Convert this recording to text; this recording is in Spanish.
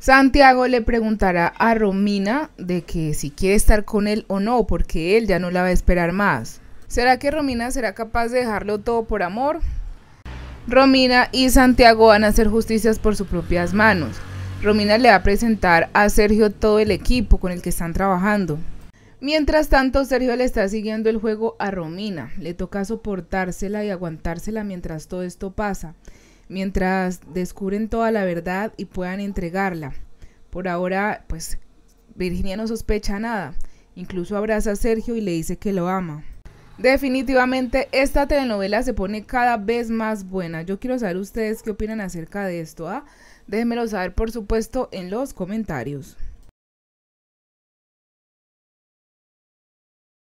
Santiago le preguntará a Romina de que si quiere estar con él o no, porque él ya no la va a esperar más. ¿Será que Romina será capaz de dejarlo todo por amor? Romina y Santiago van a hacer justicias por sus propias manos. Romina le va a presentar a Sergio todo el equipo con el que están trabajando. Mientras tanto, Sergio le está siguiendo el juego a Romina. Le toca soportársela y aguantársela mientras todo esto pasa mientras descubren toda la verdad y puedan entregarla. Por ahora, pues Virginia no sospecha nada, incluso abraza a Sergio y le dice que lo ama. Definitivamente esta telenovela se pone cada vez más buena. Yo quiero saber ustedes qué opinan acerca de esto. ¿ah? Déjenmelo saber por supuesto en los comentarios.